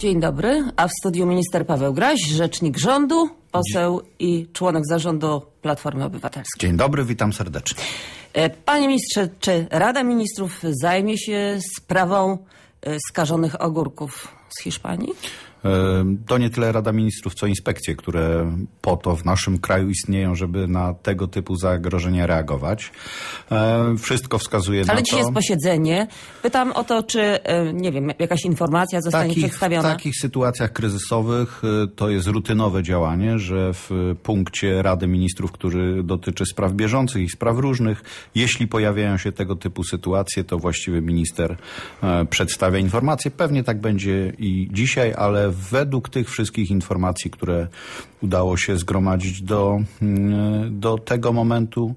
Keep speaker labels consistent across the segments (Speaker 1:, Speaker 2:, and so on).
Speaker 1: Dzień dobry, a w studiu minister Paweł Graś, rzecznik rządu, poseł i członek zarządu Platformy Obywatelskiej.
Speaker 2: Dzień dobry, witam serdecznie.
Speaker 1: E, panie ministrze, czy Rada Ministrów zajmie się sprawą e, skażonych ogórków z
Speaker 2: Hiszpanii? To nie tyle Rada Ministrów, co inspekcje, które po to w naszym kraju istnieją, żeby na tego typu zagrożenia reagować. Wszystko wskazuje Ale na to... Ale dzisiaj jest
Speaker 1: posiedzenie. Pytam o to, czy, e, nie wiem, jakaś informacja zostanie takich, przedstawiona? W
Speaker 2: takich sytuacjach kryzysowych e, to jest rutynowe działanie, że w punkcie Rady Ministrów, który dotyczy spraw bieżących i spraw różnych, jeśli pojawiają się tego typu sytuacje, to właściwy minister e, przedstawia informacje. Pewnie tak będzie i dzisiaj, ale według tych wszystkich informacji, które udało się zgromadzić do, mm, do tego momentu,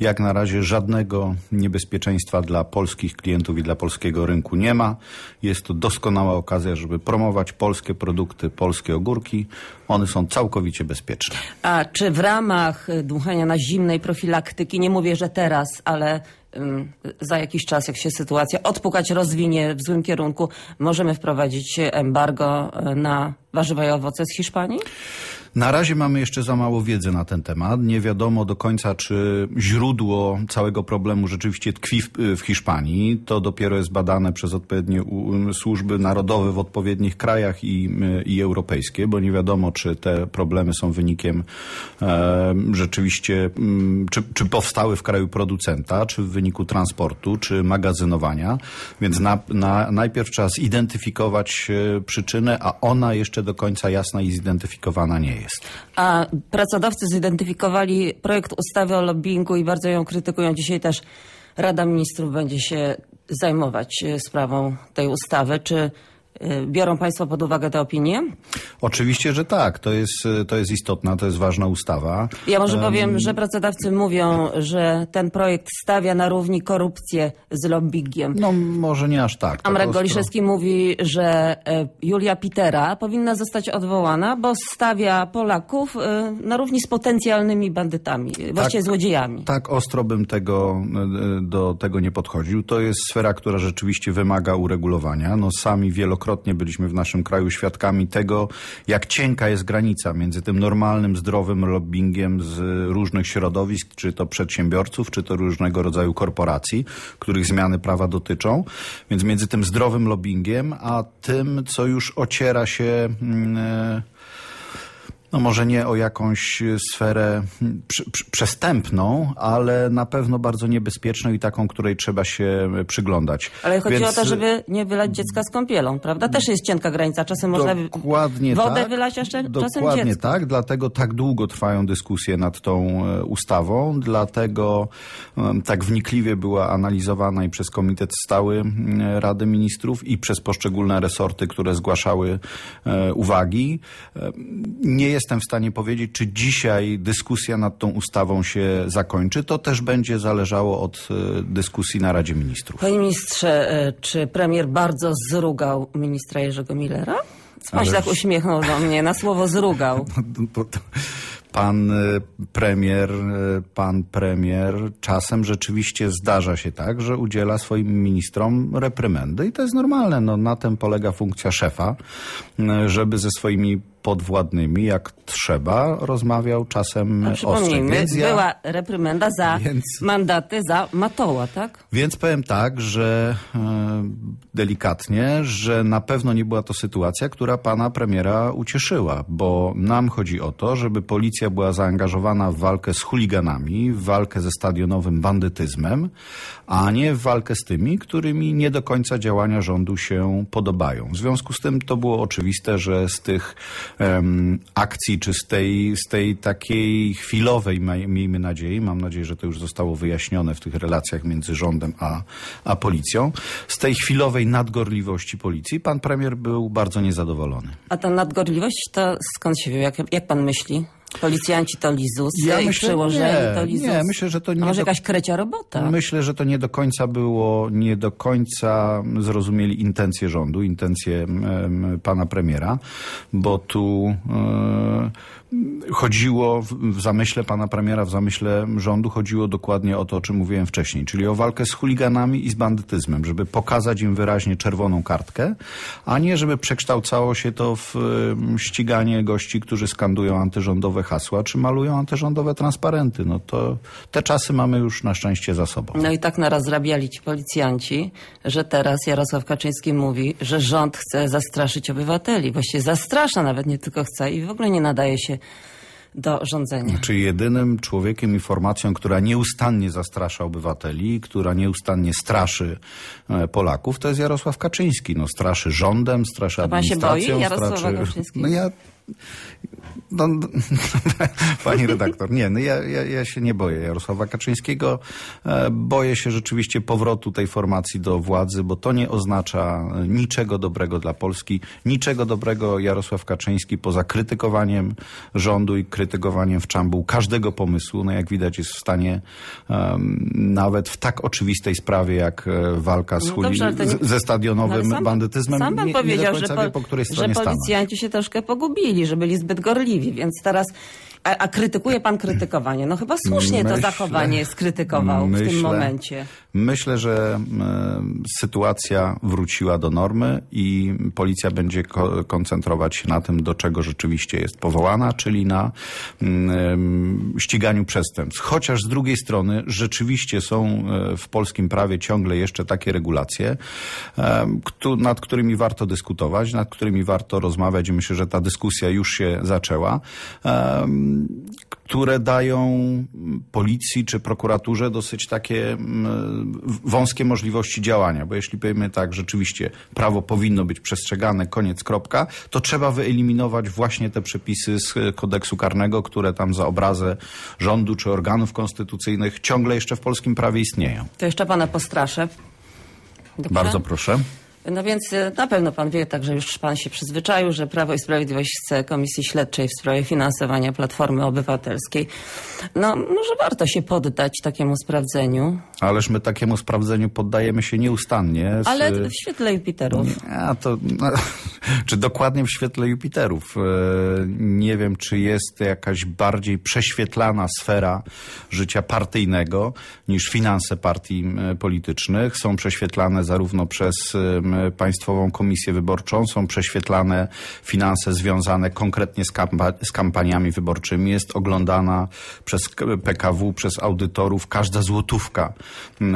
Speaker 2: jak na razie żadnego niebezpieczeństwa dla polskich klientów i dla polskiego rynku nie ma. Jest to doskonała okazja, żeby promować polskie produkty, polskie ogórki. One są całkowicie bezpieczne.
Speaker 1: A czy w ramach dmuchania na zimnej profilaktyki, nie mówię, że teraz, ale Y, za jakiś czas, jak się sytuacja odpukać rozwinie w złym kierunku, możemy wprowadzić embargo y, na warzywa i owoce z Hiszpanii?
Speaker 2: Na razie mamy jeszcze za mało wiedzy na ten temat. Nie wiadomo do końca, czy źródło całego problemu rzeczywiście tkwi w, w Hiszpanii. To dopiero jest badane przez odpowiednie u, um, służby narodowe w odpowiednich krajach i, i, europejskie, bo nie wiadomo, czy te problemy są wynikiem e, rzeczywiście, czy, czy powstały w kraju producenta, czy w wyniku transportu, czy magazynowania. Więc na, na, najpierw trzeba zidentyfikować e, przyczynę, a ona jeszcze do końca jasna i zidentyfikowana nie jest.
Speaker 1: A pracodawcy zidentyfikowali projekt ustawy o lobbyingu i bardzo ją krytykują. Dzisiaj też Rada Ministrów będzie się zajmować e, sprawą tej ustawy. Czy Y, biorą Państwo pod uwagę te opinie?
Speaker 2: Oczywiście, że tak. To jest, to jest istotna, to jest ważna ustawa. Ja może powiem, um... że
Speaker 1: pracodawcy mówią, że ten projekt stawia na równi korupcję z lobbyingiem. No może nie aż tak. Amrek prostu... Goliszewski mówi, że e, Julia Pitera powinna zostać odwołana, bo stawia Polaków e, na równi z potencjalnymi bandytami, e, tak, właściwie złodziejami.
Speaker 2: Tak ostro bym tego, do tego nie podchodził. To jest sfera, która rzeczywiście wymaga uregulowania. No sami wielokrotnie wielokrotnie byliśmy w naszym kraju świadkami tego, jak cienka jest granica między tym normalnym, zdrowym lobbyingiem z różnych środowisk, czy to przedsiębiorców, czy to różnego rodzaju korporacji, których zmiany prawa dotyczą. Więc między tym zdrowym lobbyingiem, a tym, co już ociera się... Yy, no może nie o jakąś sferę hmm, przestępną, ale na pewno bardzo niebezpieczną i taką, której trzeba się przyglądać. Ale chodzi Więc... o to,
Speaker 1: żeby nie wylać dziecka z kąpielą, prawda? Też jest cienka granica. Czasem dokładnie można wodę tak, wylać, jeszcze. czasem Dokładnie
Speaker 2: tak, dlatego tak długo trwają dyskusje nad tą e, ustawą, dlatego tak wnikliwie była analizowana i przez Komitet Stały Rady Ministrów i przez poszczególne resorty, które zgłaszały e, uwagi. E, nie jestem w stanie powiedzieć, czy dzisiaj dyskusja nad tą ustawą się zakończy. To też będzie zależało od e, dyskusji na Radzie Ministrów.
Speaker 1: Panie ministrze, e, czy premier bardzo zrugał ministra Jerzego Millera? Pan się tak uśmiechnął do mnie, na słowo zrugał.
Speaker 2: No, pan e, premier, pan premier czasem rzeczywiście zdarza się tak, że udziela swoim ministrom reprymendy i to jest normalne. No, na tym polega funkcja szefa, żeby ze swoimi podwładnymi, jak trzeba, rozmawiał czasem ostro. Więc ja, była
Speaker 1: reprymenda za więc, mandaty za Matoła, tak?
Speaker 2: Więc powiem tak, że e, delikatnie, że na pewno nie była to sytuacja, która pana premiera ucieszyła, bo nam chodzi o to, żeby policja była zaangażowana w walkę z chuliganami, w walkę ze stadionowym bandytyzmem, a nie w walkę z tymi, którymi nie do końca działania rządu się podobają. W związku z tym to było oczywiste, że z tych um, akcji, czy z tej, z tej takiej chwilowej, miejmy nadzieję, mam nadzieję, że to już zostało wyjaśnione w tych relacjach między rządem a, a policją, z tej chwilowej nadgorliwości policji pan premier był bardzo niezadowolony.
Speaker 1: A ta nadgorliwość to skąd się wziął? Jak, jak pan myśli? Policjanci to lizusy ja i myślę, nie, to lizus. Nie, myślę, że to nie... Może do... jakaś
Speaker 2: krecia robota. Myślę, że to nie do końca było, nie do końca zrozumieli intencje rządu, intencje um, pana premiera, bo tu... Um, chodziło w, zamyśle pana premiera, w zamyśle rządu, chodziło dokładnie o to, o czym mówiłem wcześniej, czyli o walkę z chuliganami i z bandytyzmem, żeby pokazać im wyraźnie czerwoną kartkę, a nie żeby przekształcało się to w ściganie gości, którzy skandują antyrządowe hasła, czy malują antyrządowe transparenty. No to te czasy mamy już na szczęście za sobą.
Speaker 1: No i tak naraz zrabiali ci policjanci, że teraz Jarosław Kaczyński mówi, że rząd chce zastraszyć obywateli. Właściwie zastrasza nawet, nie tylko chce i w ogóle nie nadaje się do rządzenia.
Speaker 2: Czy jedynym człowiekiem i formacją, która nieustannie zastrasza obywateli, która nieustannie straszy e, Polaków, to jest Jarosław Kaczyński. No straszy rządem, straszy to administracją. Pan się boi Jarosława straszy... Kaczyńskiego? No ja... No, no pani redaktor, nie, no ja, ja, ja się nie boję Jarosława Kaczyńskiego. E, boję się rzeczywiście powrotu tej formacji do władzy, bo to nie oznacza niczego dobrego dla Polski. Niczego dobrego Jarosław Kaczyński poza krytykowaniem rządu i krytykowaniem w czambu każdego pomysłu, no jak widać jest w stanie um, nawet w tak oczywistej sprawie jak e, walka z no dobrze, nie... ze stadionowym no, sam, bandytyzmem. Sam pan nie, nie powiedział, że, po, po że policjanci
Speaker 1: stanąć. się troszkę pogubili, że byli zbyt gorliwi niewrażliwi, więc teraz a, a, krytykuje pan krytykowanie. No chyba słusznie myślę, to zachowanie
Speaker 2: skrytykował myślę, w tym momencie. Myślę, że e, sytuacja wróciła do normy i policja będzie ko koncentrować się na tym, do czego rzeczywiście jest powołana, czyli na mm, e, ściganiu przestępstw. Chociaż z drugiej strony rzeczywiście są e, w polskim prawie ciągle jeszcze takie regulacje, nad którymi warto dyskutować, nad którymi warto rozmawiać. Myślę, że ta dyskusja już się zaczęła które dają policji czy prokuraturze dosyć takie mm, wąskie możliwości działania, bo jeśli powiemy tak, rzeczywiście prawo powinno być przestrzegane, koniec, kropka, to trzeba wyeliminować właśnie te przepisy z e, kodeksu karnego, które tam za obrazę rządu czy organów konstytucyjnych ciągle jeszcze w polskim prawie istnieją.
Speaker 1: To jeszcze pana postraszę. Dobrze? Bardzo proszę. No więc e, na pewno pan wie, także już pan się przyzwyczaił, że Prawo i Sprawiedliwość chce Komisji Śledczej w sprawie finansowania Platformy Obywatelskiej. No może warto się poddać takiemu sprawdzeniu.
Speaker 2: Ależ my takiemu sprawdzeniu poddajemy się nieustannie. Z... Ale w
Speaker 1: świetle Jupiterów.
Speaker 2: A to, no, czy dokładnie w świetle Jupiterów. E, nie wiem, czy jest jakaś bardziej prześwietlana sfera życia partyjnego niż finanse partii politycznych. Są prześwietlane zarówno przez E, Państwową Komisję Wyborczą. Są prześwietlane finanse związane konkretnie z, kampa z kampaniami wyborczymi. Jest oglądana przez PKW, przez audytorów każda złotówka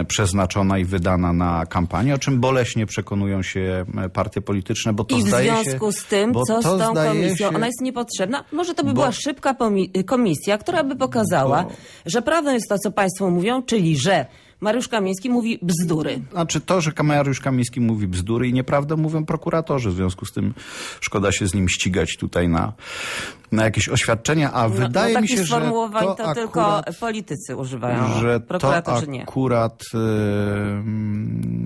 Speaker 2: przeznaczona i wydana na kampanię, o czym boleśnie przekonują się partie polityczne, bo to I w związku się, z tym, co z tą komisją? Się, Ona jest
Speaker 1: niepotrzebna? Może to by bo, była szybka komisja, która by pokazała, bo, że prawdą jest to, co Państwo mówią, czyli że Mariusz Kamiński mówi bzdury.
Speaker 2: Znaczy to, że Mariusz Kamiński mówi bzdury i nieprawdę mówią prokuratorzy. W związku z tym szkoda się z nim ścigać tutaj na, na jakieś oświadczenia, a no, wydaje no mi się, że to, to akurat, tylko
Speaker 1: politycy używają, że prokuratorzy to
Speaker 2: akurat, nie. Yy,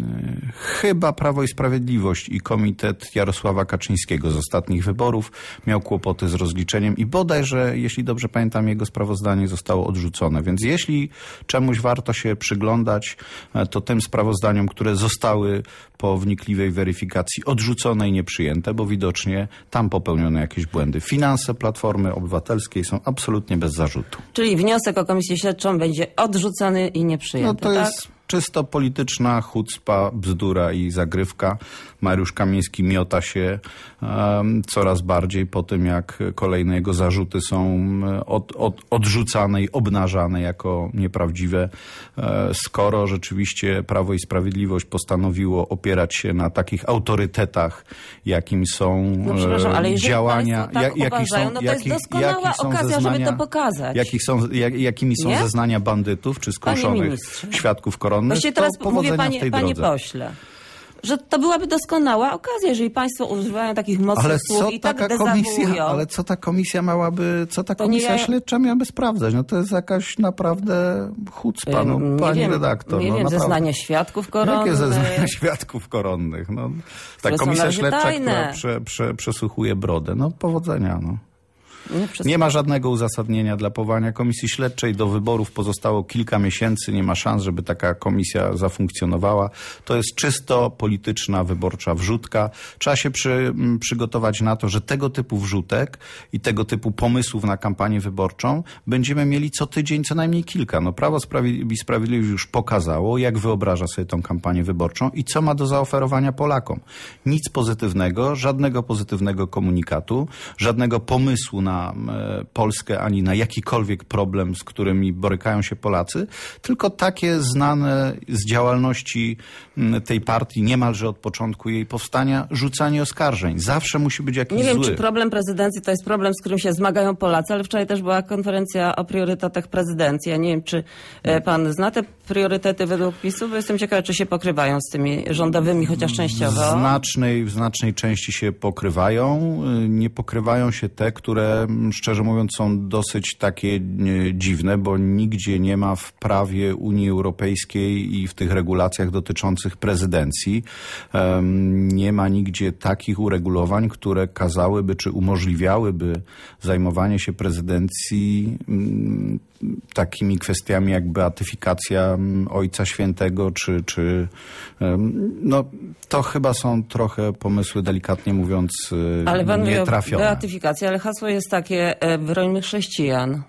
Speaker 2: chyba Prawo i Sprawiedliwość i komitet Jarosława Kaczyńskiego z ostatnich wyborów miał kłopoty z rozliczeniem i bodajże, jeśli dobrze pamiętam, jego sprawozdanie zostało odrzucone. Więc jeśli czemuś warto się przyglądać, e, to tym sprawozdaniom, które zostały po wnikliwej weryfikacji odrzucone i nieprzyjęte, bo widocznie tam popełniono jakieś błędy. Finanse Platformy Obywatelskiej są absolutnie bez zarzutu.
Speaker 1: Czyli wniosek o komisję śledczą będzie odrzucony i nieprzyjęty, no to tak? Jest
Speaker 2: czysto polityczna chudzpa, bzdura i zagrywka. Mariusz Kamiński miota się um, coraz bardziej po tym, jak kolejne jego zarzuty są od, od, odrzucane i obnażane jako nieprawdziwe. E, skoro rzeczywiście Prawo i Sprawiedliwość postanowiło opierać się na takich autorytetach, jakim są no, e, działania, tak są, no to jakich, jest doskonała są okazja, zeznania, żeby to pokazać. jakimi są zeznania bandytów czy skruszonych świadków korony, stronne. Właśnie teraz mówię, panie, panie pośle
Speaker 1: że to byłaby doskonała okazja, jeżeli państwo używają takich mocnych ale słów i tak komisja, Ale
Speaker 2: co ta komisja miałaby, co ta to komisja ja... śledcza miałaby sprawdzać? No to jest jakaś naprawdę hucpa, no, nie pani wiem, redaktor. Nie no, wiem, naprawdę. zeznania świadków koronnych. Jakie zeznania świadków koronnych? No, ta komisja śledcza, tajne. która prze, prze, przesłuchuje brodę. No powodzenia, no. Nie, nie ma żadnego uzasadnienia dla powołania komisji śledczej. Do wyborów pozostało kilka miesięcy. Nie ma szans, żeby taka komisja zafunkcjonowała. To jest czysto polityczna, wyborcza wrzutka. Trzeba się przy, mm, przygotować na to, że tego typu wrzutek i tego typu pomysłów na kampanię wyborczą będziemy mieli co tydzień co najmniej kilka. No, Prawo i Sprawiedliwość już pokazało, jak wyobraża sobie tą kampanię wyborczą i co ma do zaoferowania Polakom. Nic pozytywnego, żadnego pozytywnego komunikatu, żadnego pomysłu na na e, Polskę, ani na jakikolwiek problem, z którymi borykają się Polacy, tylko takie znane z działalności tej partii niemalże od początku jej powstania rzucanie oskarżeń. Zawsze musi być jakiś Nie wiem, zły. czy
Speaker 1: problem prezydencji to jest problem, z którym się zmagają Polacy, ale wczoraj też była konferencja o priorytetach prezydencji. Ja nie wiem, czy e, pan zna te priorytety według PiSu? Bo jestem ciekawa, czy się pokrywają z tymi rządowymi, chociaż częściowo. W
Speaker 2: znacznej, w znacznej części się pokrywają. Nie pokrywają się te, które szczerze mówiąc są dosyć takie e, dziwne, bo nigdzie nie ma w prawie Unii Europejskiej i w tych regulacjach dotyczących prezydencji nie ma nigdzie takich uregulowań, które kazałyby czy umożliwiałyby zajmowanie się prezydencji takimi kwestiami jak beatyfikacja mm, Ojca Świętego, czy, czy no, to chyba są trochę pomysły, delikatnie mówiąc, y, ale pan nietrafione.
Speaker 1: Beatyfikacja, ale hasło jest takie, brońmy e, chrześcijan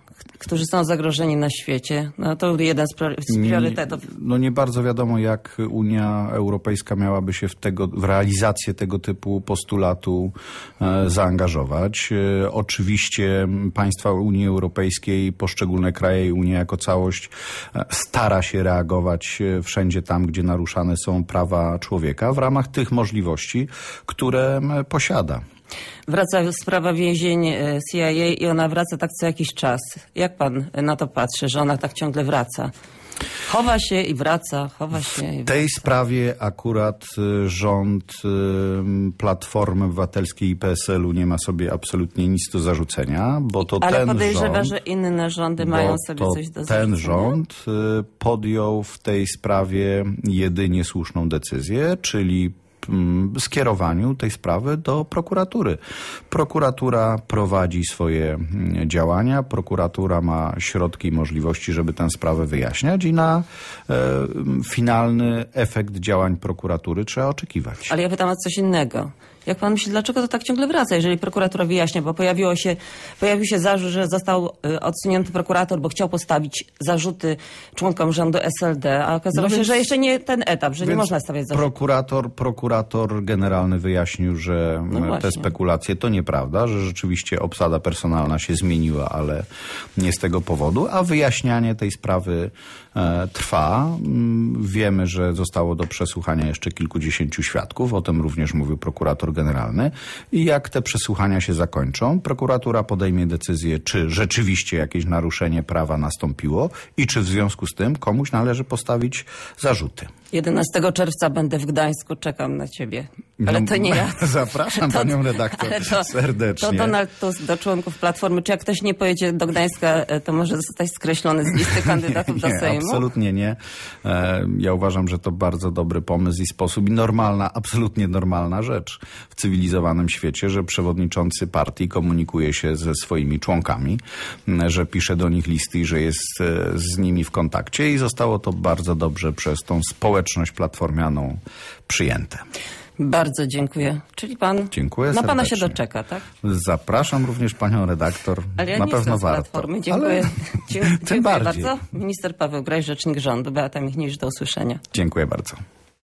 Speaker 1: którzy są zagrożeni na świecie. No to jeden z priorytetów.
Speaker 2: No nie bardzo wiadomo, jak Unia Europejska miałaby się w, tego, w realizację tego typu postulatu e, zaangażować. E, oczywiście państwa Unii Europejskiej, poszczególne kraje i Unia jako całość e, stara się reagować e, wszędzie tam, gdzie naruszane są prawa człowieka w ramach tych możliwości, które posiada.
Speaker 1: Wraca sprawa więzień e, CIA i ona wraca tak co jakiś czas. Jak pan na to patrzy, że ona tak ciągle wraca? Chowa się i wraca, chowa się. W
Speaker 2: wraca. tej sprawie akurat e, rząd e, Platformy Obywatelskiej i PSL-u nie ma sobie absolutnie nic do zarzucenia, bo to Ale ten podejrzewa, rząd, że
Speaker 1: inne rządy mają sobie coś do zarzucenia. Ten rząd
Speaker 2: podjął w tej sprawie jedynie słuszną decyzję, czyli Mm, skierowaniu tej sprawy do prokuratury. Prokuratura prowadzi swoje mm, działania, prokuratura ma środki i możliwości, żeby tę sprawę wyjaśniać i na e, mm, finalny efekt działań prokuratury trzeba oczekiwać.
Speaker 1: Ale ja pytam o coś innego. Jak pan myśli, dlaczego to tak ciągle wraca, jeżeli prokuratura wyjaśnia, bo pojawiło się, pojawił się zarzut, że został e, odsunięty prokurator, bo chciał postawić zarzuty członkom rządu SLD, a okazało no się, więc, że jeszcze nie ten etap, że nie można stawiać zarzutów.
Speaker 2: Prokurator, prokurator generalny wyjaśnił, że no e, te spekulacje to nieprawda, że rzeczywiście obsada personalna się zmieniła, ale nie z tego powodu, a wyjaśnianie tej sprawy E, trwa. Mm, wiemy, że zostało do przesłuchania jeszcze kilkudziesięciu świadków, o tym również mówił prokurator generalny. I jak te przesłuchania się zakończą, prokuratura podejmie decyzję, czy rzeczywiście jakieś naruszenie prawa nastąpiło i czy w związku z tym komuś należy postawić zarzuty.
Speaker 1: 11 czerwca będę w Gdańsku, czekam na ciebie. No, ale no, to nie ja. Zapraszam to, panią
Speaker 2: redaktor to, serdecznie. To Donald
Speaker 1: Tusk do członków Platformy. Czy jak ktoś nie pojedzie do Gdańska, e, to może zostać skreślony z listy kandydatów nie, nie, do Sejmu? Absolutnie
Speaker 2: nie. E, ja uważam, że to bardzo dobry pomysł i sposób i normalna, absolutnie normalna rzecz w cywilizowanym świecie, że przewodniczący partii komunikuje się ze swoimi członkami, że pisze do nich listy i że jest e, z nimi w kontakcie i zostało to bardzo dobrze przez tą społeczność społeczność platformianą przyjęte.
Speaker 1: Bardzo dziękuję. Czyli pan. Dziękuję. Na pana się doczeka, tak?
Speaker 2: Zapraszam również panią redaktor. Ale ja na nie pewno z platformy.
Speaker 1: Dziękuję. Ale... dziękuję, dziękuję bardzo. Minister Paweł Graj, rzecznik rządu. Beata Michnisz, do usłyszenia.
Speaker 2: Dziękuję bardzo.